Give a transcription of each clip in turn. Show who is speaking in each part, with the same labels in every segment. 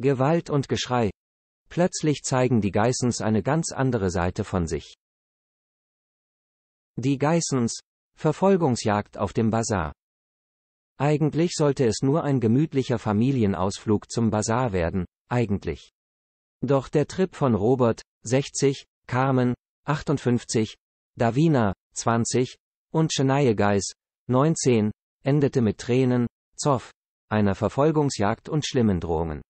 Speaker 1: Gewalt und Geschrei. Plötzlich zeigen die Geissens eine ganz andere Seite von sich. Die Geissens. Verfolgungsjagd auf dem Bazar. Eigentlich sollte es nur ein gemütlicher Familienausflug zum Bazar werden, eigentlich. Doch der Trip von Robert, 60, Carmen, 58, Davina, 20, und Shania Geis, 19, endete mit Tränen, Zoff, einer Verfolgungsjagd und schlimmen Drohungen.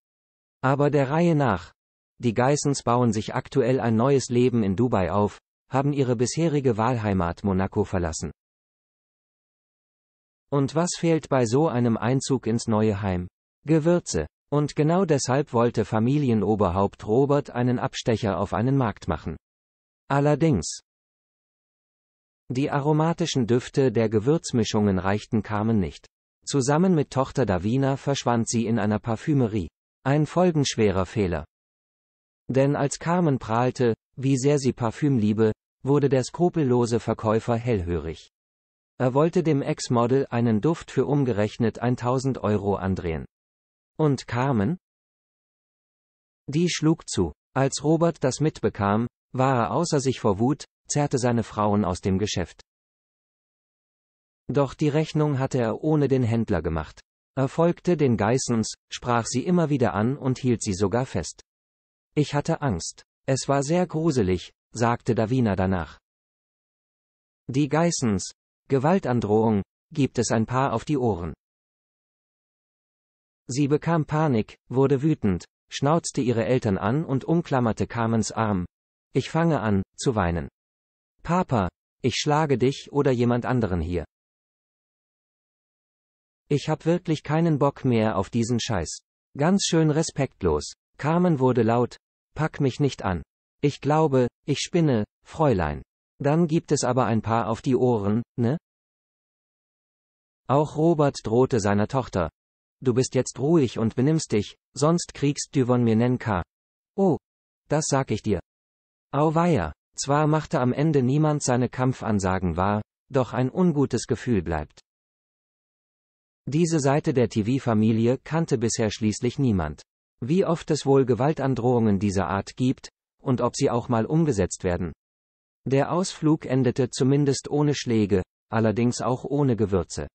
Speaker 1: Aber der Reihe nach. Die Geissens bauen sich aktuell ein neues Leben in Dubai auf, haben ihre bisherige Wahlheimat Monaco verlassen. Und was fehlt bei so einem Einzug ins neue Heim? Gewürze. Und genau deshalb wollte Familienoberhaupt Robert einen Abstecher auf einen Markt machen. Allerdings. Die aromatischen Düfte der Gewürzmischungen reichten Carmen nicht. Zusammen mit Tochter Davina verschwand sie in einer Parfümerie. Ein folgenschwerer Fehler. Denn als Carmen prahlte, wie sehr sie Parfüm liebe, wurde der skrupellose Verkäufer hellhörig. Er wollte dem Ex-Model einen Duft für umgerechnet 1000 Euro andrehen. Und Carmen? Die schlug zu. Als Robert das mitbekam, war er außer sich vor Wut, zerrte seine Frauen aus dem Geschäft. Doch die Rechnung hatte er ohne den Händler gemacht. Er folgte den Geißens, sprach sie immer wieder an und hielt sie sogar fest. Ich hatte Angst. Es war sehr gruselig, sagte Davina danach. Die Geißens. Gewaltandrohung, gibt es ein paar auf die Ohren. Sie bekam Panik, wurde wütend, schnauzte ihre Eltern an und umklammerte Carmens Arm. Ich fange an, zu weinen. Papa, ich schlage dich oder jemand anderen hier. Ich hab wirklich keinen Bock mehr auf diesen Scheiß. Ganz schön respektlos. Carmen wurde laut. Pack mich nicht an. Ich glaube, ich spinne, Fräulein. Dann gibt es aber ein paar auf die Ohren, ne? Auch Robert drohte seiner Tochter. Du bist jetzt ruhig und benimmst dich, sonst kriegst du von mir K. Oh. Das sag ich dir. Auweia. Zwar machte am Ende niemand seine Kampfansagen wahr, doch ein ungutes Gefühl bleibt. Diese Seite der TV-Familie kannte bisher schließlich niemand. Wie oft es wohl Gewaltandrohungen dieser Art gibt, und ob sie auch mal umgesetzt werden. Der Ausflug endete zumindest ohne Schläge, allerdings auch ohne Gewürze.